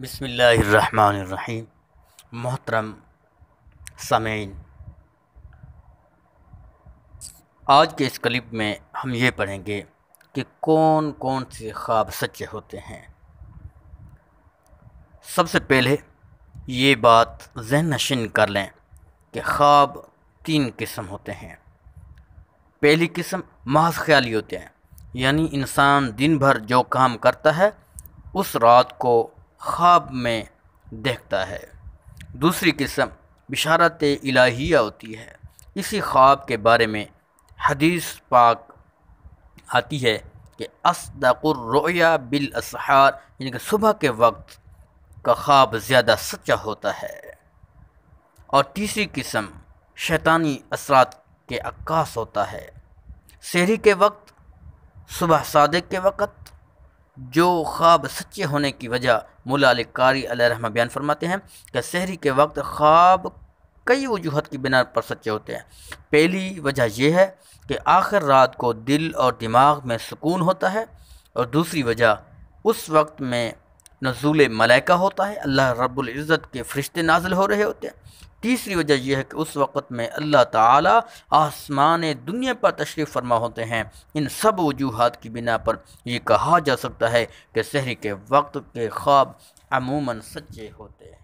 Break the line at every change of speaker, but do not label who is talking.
बसमीम मोहतरम समीन आज के इस क्लिप में हम ये पढ़ेंगे कि कौन कौन से ख्वाब सच्चे होते हैं सबसे पहले ये बात जहन नशीन कर लें कि ख्वाब तीन किस्म होते हैं पहली किस्म महज ख्याली होते हैं यानी इंसान दिन भर जो काम करता है उस रात को ख्वाब में देखता है दूसरी किस्म बिशारत इलाहिया होती है इसी ख्वाब के बारे में हदीस पाक आती है कि रोया बिल असहार यानी कि सुबह के वक्त का ख्वाब ज़्यादा सच्चा होता है और तीसरी किस्म शैतानी असरात के अक्कास होता है शहरी के वक्त सुबह सादक के वक़्त जो ख्वाब सच्चे होने की वजह मुला कारी रहमा बयान फरमाते हैं कि शहरी के वक्त ख्वाब कई वजूहत की बिना पर सच्चे होते हैं पहली वजह यह है कि आखिर रात को दिल और दिमाग में सुकून होता है और दूसरी वजह उस वक्त में नजूल मलाइका होता है अल्लाह रब्ज़त के फरिश्ते नाजिल हो रहे होते हैं तीसरी वजह यह है कि उस वक़्त में अल्लाह ताला आसमान दुनिया पर तशरीफ़ फरमा होते हैं इन सब वजूहत की बिना पर यह कहा जा सकता है कि शहरी के वक्त के ख्वाब अमूमन सच्चे होते हैं